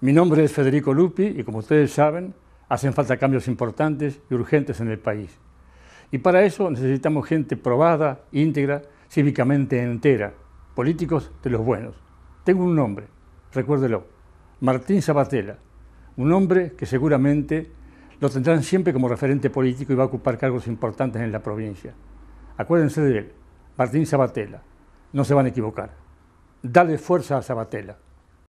Mi nombre es Federico Lupi y como ustedes saben, hacen falta cambios importantes y urgentes en el país. Y para eso necesitamos gente probada, íntegra, cívicamente entera, políticos de los buenos. Tengo un nombre, recuérdelo, Martín Sabatella, un hombre que seguramente lo tendrán siempre como referente político y va a ocupar cargos importantes en la provincia. Acuérdense de él, Martín Sabatella, no se van a equivocar. Dale fuerza a Sabatella.